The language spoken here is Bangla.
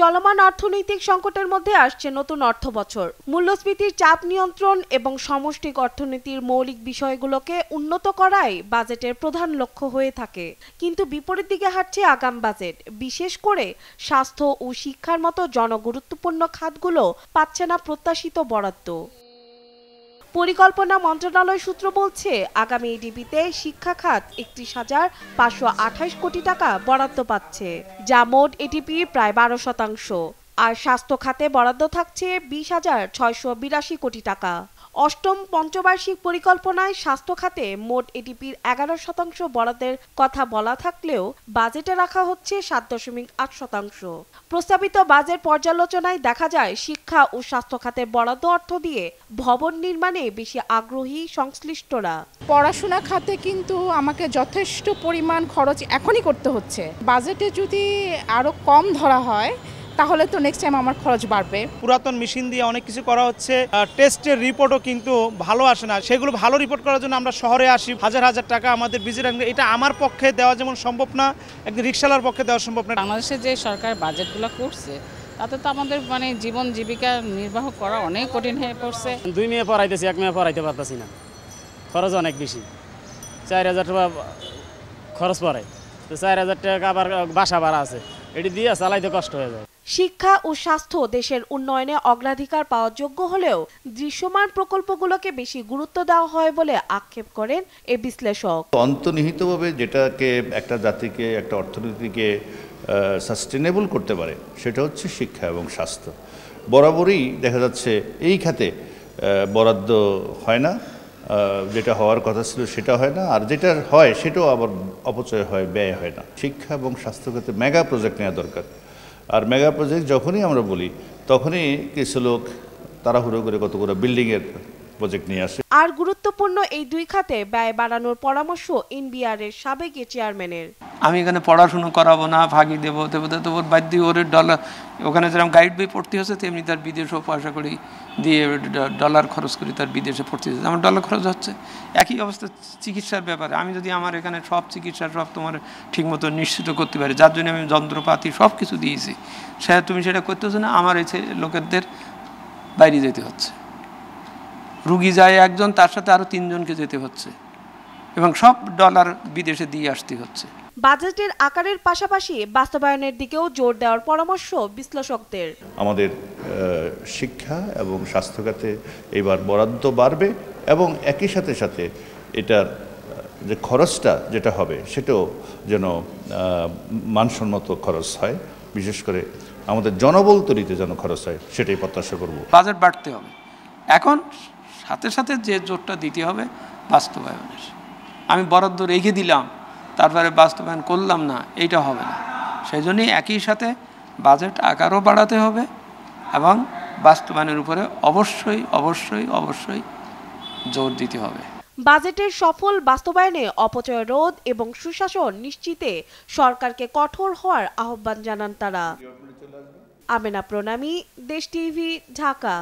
চলমান অর্থনৈতিক সংকটের মধ্যে আসছে নতুন অর্থ বছর মূল্যস্ফীতির চাপ নিয়ন্ত্রণ এবং সমষ্টিক অর্থনীতির মৌলিক বিষয়গুলোকে উন্নত করাই বাজেটের প্রধান লক্ষ্য হয়ে থাকে কিন্তু বিপরীত দিকে হাঁটছে আগাম বাজেট বিশেষ করে স্বাস্থ্য ও শিক্ষার মতো জনগুরুত্বপূর্ণ খাতগুলো পাচ্ছে না প্রত্যাশিত বরাদ্দ পরিকল্পনা মন্ত্রণালয় সূত্র বলছে আগামী ডিবিতে শিক্ষা খাত একত্রিশ হাজার পাঁচশো আঠাশ কোটি টাকা বরাদ্দ পাচ্ছে যা মোট এটিপির প্রায় বারো শতাংশ আর স্বাস্থ্য খাতে বরাদ্দ থাকছে বিশ হাজার ছয়শো বিরাশি কোটি টাকা অষ্টম পঞ্চবার্ষিক পরিকল্পনায় স্বাস্থ্য খাতে মোট এডিপির এগারো শতাংশ বরাদ্দের কথা বলা থাকলেও বাজেটে রাখা হচ্ছে সাত দশমিক আট শতাংশ প্রস্তাবিত বাজেট পর্যালোচনায় দেখা যায় শিক্ষা ও স্বাস্থ্য খাতের বরাদ্দ অর্থ দিয়ে ভবন নির্মাণে বেশি আগ্রহী সংশ্লিষ্টরা পড়াশোনা খাতে কিন্তু আমাকে যথেষ্ট পরিমাণ খরচ এখনই করতে হচ্ছে বাজেটে যদি আরো কম ধরা হয় তাহলে তো নেক্সট টাইম আমার খরচ বাড়বে পুরাতন মেশিন দিয়ে অনেক কিছু করা হচ্ছে টেস্টের রিপোর্টও কিন্তু ভালো আসে না সেগুলো ভালো রিপোর্ট করার জন্য আমরা শহরে আসি হাজার হাজার টাকা আমাদের বিজি এটা আমার পক্ষে দেওয়া যেমন সম্ভব না একজন রিক্সালার পক্ষে দেওয়া সম্ভব না বাংলাদেশে যে সরকার বাজেটগুলো করছে তাতে তো আমাদের মানে জীবন জীবিকা নির্বাহ করা অনেক কঠিন হয়ে পড়ছে দুই মেয়ে পড়াইতেছি এক মেয়ে পড়াইতে পারতেছি না খরচ অনেক বেশি চার হাজার টাকা খরচ পড়ে তো চার হাজার টাকা আবার বাসা ভাড়া আছে এটি দিয়ে চালাইতে কষ্ট হয়ে যায় শিক্ষা ও স্বাস্থ্য দেশের উন্নয়নে অগ্রাধিকার পাওয়ার যোগ্য হলেও দৃশ্যমান প্রকল্পগুলোকে বেশি গুরুত্ব দেওয়া হয় বলে আক্ষেপ করেন এ বিশ্লেষক অন্তর্নিহিতভাবে যেটাকে একটা জাতিকে একটা অর্থনীতিকে সাস্টেনেবল করতে পারে সেটা হচ্ছে শিক্ষা এবং স্বাস্থ্য বরাবরই দেখা যাচ্ছে এই খাতে বরাদ্দ হয় না যেটা হওয়ার কথা ছিল সেটা হয় না আর যেটা হয় সেটাও আবার অপচয় হয় ব্যয় হয় না শিক্ষা এবং স্বাস্থ্যক্ষেত্রে মেগা প্রজেক্ট নেওয়া দরকার আর মেগা প্রজেক্ট যখনই আমরা বলি তখনই কিছু লোক তাড়াহুড়ো করে কতগুলো বিল্ডিংয়ের প্রজেক্ট নিয়ে আসে আর গুরুত্বপূর্ণ এই দুই খাতে ব্যয় বাড়ানোর পরামর্শ এনবিআর এর সাবেক চেয়ারম্যানের আমি এখানে পড়াশুনো করাবো না ভাগি দেবো দেবো তো ওর বাদ দিয়ে ওর ডলার ওখানে যেরকম গাইড বই পড়তে হচ্ছে তেমনি তার বিদেশেও পয়সা করি দিয়ে ডলার খরচ করি তার বিদেশে পড়তে হচ্ছে আমার ডলার খরচ হচ্ছে একই অবস্থা চিকিৎসার ব্যাপারে আমি যদি আমার এখানে সব চিকিৎসা সব তোমার ঠিকমতো নিশ্চিত করতে পারি যার জন্য আমি যন্ত্রপাতি সব কিছু দিয়েছি সে তুমি সেটা করতে হচ্ছে না আমার এই লোকেদের বাইরে যেতে হচ্ছে রুগী যায় একজন তার সাথে আরও তিনজনকে যেতে হচ্ছে এবং সব ডলার বিদেশে দিয়ে আসতে হচ্ছে বাজেটের আকারের পাশাপাশি বাস্তবায়নের দিকেও জোর দেওয়ার পরামর্শ বিশ্লেষকদের আমাদের শিক্ষা এবং স্বাস্থ্যখাতে এবার বরাদ্দ বাড়বে এবং একই সাথে সাথে এটার যে খরচটা যেটা হবে সেটাও যেন মানসম্মত খরচ হয় বিশেষ করে আমাদের জনবল তৈরিতে যেন খরচ হয় সেটাই প্রত্যাশা করব বাজেট বাড়তে হবে এখন সাথে সাথে যে জোরটা দিতে হবে বাস্তবায়নের আমি বরাদ্দ রেখে দিলাম তারপরে বাস্তবায়ন করলাম না এইটা হবে না সেই জন্যই একই সাথে বাজেট আকারও বাড়াতে হবে এবং বাস্তবায়নের উপরে অবশ্যই অবশ্যই অবশ্যই জোর দিতে হবে বাজেটের সফল বাস্তবায়নে অপচয় রোধ এবং সুশাসন নিশ্চিতে সরকারকে কঠোর হওয়ার আহ্বান জানান তারা আমেনা প্রণামী দেশ টিভি ঢাকা